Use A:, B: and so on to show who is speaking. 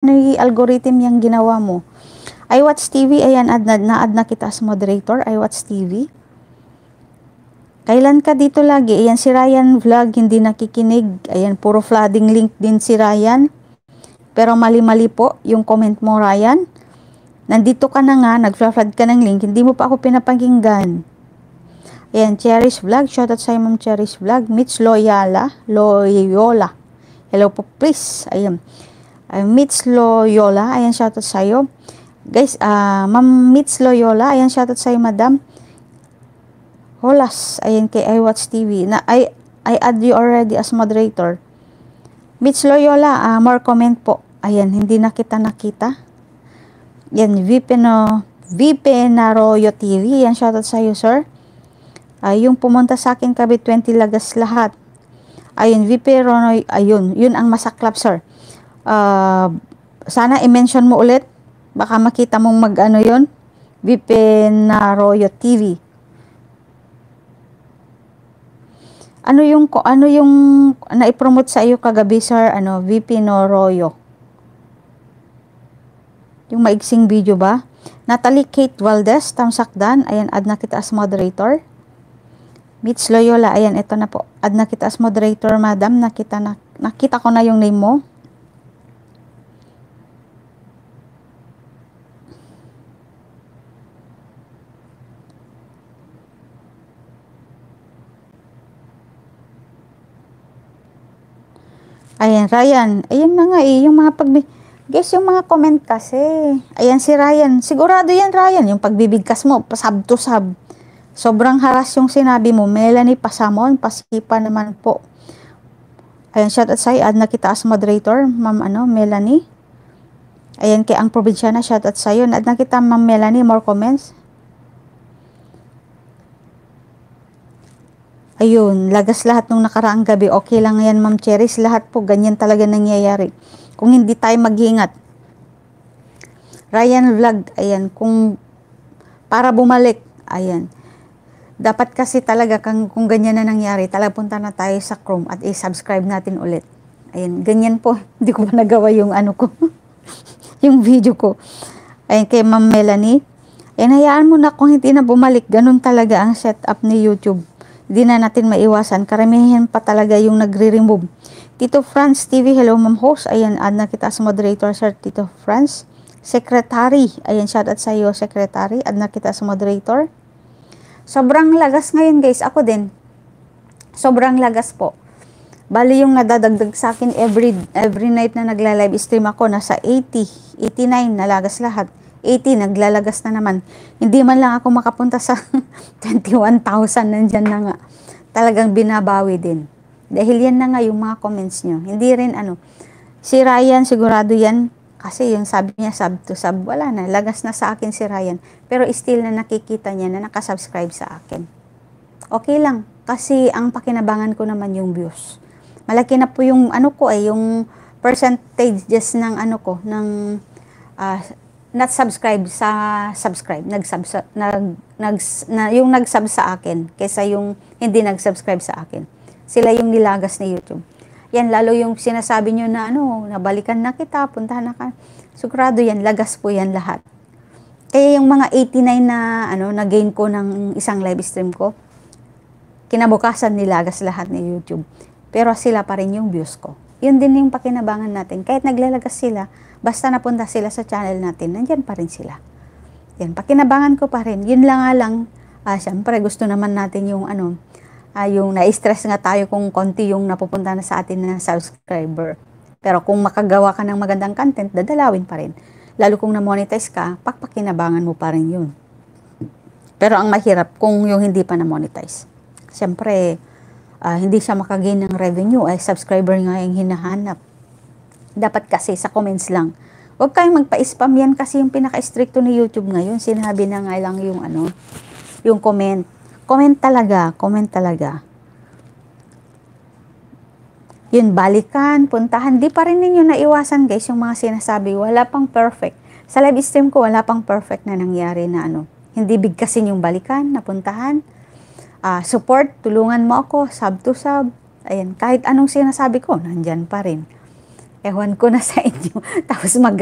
A: ano yung algorithm yung ginawa mo. I watch TV, ayan, ad na, na-add na kita as moderator. I watch TV. Kailan ka dito lagi? Ayan, si Ryan vlog, hindi nakikinig. Ayan, puro flooding link din si Ryan. Pero mali-mali po yung comment mo, Ryan. Nandito ka na nga, nag-flood ka ng link, hindi mo pa ako pinapakinggan. Ayan, Cherish Vlog, shoutout sa Ma'am Cherish Vlog, Mitch Loyola, Loyola. Hello po, please. Ayan. Uh, Mitch Loyola, ayan shoutout sa iyo. Guys, uh, Ma'am Mitch Loyola, ayan shoutout sa iyo, Madam. Holas, ayan kay iWatch TV. Na, I, I add you already as moderator. Mitch Loyola, uh, more comment po. Ayan, hindi na kita nakita. Ayan, Vipeno, Vipenaroyo TV. Yan, shoutout sa iyo, sir. Uh, yung pumunta sa akin, kabi 20 lagas lahat. Ayun, Viperono, ayun, yun ang masaklap, sir. Uh, sana i-mention mo ulit. Baka makita mong mag-ano yun. Vipinaroyo TV. Ano yung ano yung na-promote sa iyo kagabi sir ano Vipinoroyo? Yung maigsing video ba? Natalie Kate Valdez, Tamsakdan. Ayan, add na kita as moderator. Mitch Loyola. Ayan, ito na po. Add na kita as moderator, madam. Nakita, na, nakita ko na yung name mo. Ayan, Ryan. Ayan na nga eh, yung mga pagbi... Guys, yung mga comment kasi. Ayan si Ryan. Sigurado yan, Ryan. Yung pagbibigkas mo, pasab to sab. Sobrang haras yung sinabi mo. Melanie Pasamon, pasipa naman po. Ayan, shout out sa'yo. Add na kita as moderator, ma'am ano, Melanie. Ayan, kay ang probinsya na, shout out sa'yo. Add na kita, ma'am Melanie, more comments. Ayun, lagas lahat nung nakaraang gabi. Okay lang yan, Ma'am Cheris. Lahat po, ganyan talaga nangyayari. Kung hindi tayo mag-ingat. Ryan Vlog, ayan, kung para bumalik, ayan. Dapat kasi talaga kung, kung ganyan na nangyari, talaga punta na tayo sa Chrome at i-subscribe natin ulit. Ayan, ganyan po. Hindi ko pa nagawa yung ano ko. yung video ko. Ayan, kay Ma'am Melanie. And hayaan mo na kung hindi na bumalik, ganun talaga ang setup ni YouTube. Di na natin maiwasan. Karamihan pa talaga yung nagre-remove. Tito France TV, hello ma'am host. Ayan, add na kita sa moderator, sir Tito France, Secretary, ayan, shout out sa iyo, secretary. Add na kita sa moderator. Sobrang lagas ngayon guys, ako din. Sobrang lagas po. Bali yung nadadagdag sa akin every, every night na nagla-live stream ako, nasa 80, 89, na lagas lahat. 80, naglalagas na naman. Hindi man lang ako makapunta sa 21,000, nandyan na nga. Talagang binabawi din. Dahil yan na nga yung mga comments nyo. Hindi rin ano. Si Ryan, sigurado yan. Kasi yung sabi niya sub to sub, wala na. Lagas na sa akin si Ryan. Pero still na nakikita niya na nakasubscribe sa akin. Okay lang. Kasi ang pakinabangan ko naman yung views. Malaki na po yung ano ko eh, yung percentages ng ano ko, ng uh, not subscribe sa subscribe, nag-sub nag, nag na, yung nag-sub sa akin kaysa yung hindi nag-subscribe sa akin. Sila yung nilagas ni YouTube. Yan lalo yung sinasabi niyo na ano, nabalikan na kita, puntahan na ka. Sugrado yan, lagas po yan lahat. Kaya yung mga 89 na ano na gain ko ng isang live stream ko, kinabukasan nilagas lahat ni YouTube. Pero sila pa rin yung views ko yun din yung pakinabangan natin. Kahit naglalagas sila, basta napunta sila sa channel natin, nandyan pa rin sila. Yan, pakinabangan ko pa rin. Yun lang nga lang, uh, syempre gusto naman natin yung ano, uh, yung na-stress nga tayo kung konti yung napupunta na sa atin na subscriber. Pero kung makagawa ka ng magandang content, dadalawin pa rin. Lalo kung na-monetize ka, pakpakinabangan mo pa rin yun. Pero ang mahirap kung yung hindi pa na-monetize. Siyempre, uh, hindi siya makagain ng revenue, ay subscriber nga yung hinahanap. Dapat kasi sa comments lang. Huwag kayong magpa-spam yan kasi yung pinaka-stricto ni YouTube ngayon, sinabi na nga lang yung ano, yung comment. Comment talaga, comment talaga. Yun, balikan, puntahan. Di pa rin ninyo naiwasan guys yung mga sinasabi. Wala pang perfect. Sa live stream ko, wala pang perfect na nangyari na ano. Hindi bigkasin yung balikan, napuntahan. puntahan uh, support, tulungan mo ako, sub to sub. Ayan, kahit anong sinasabi ko, nandyan pa rin. Ewan ko na sa inyo. Tapos mag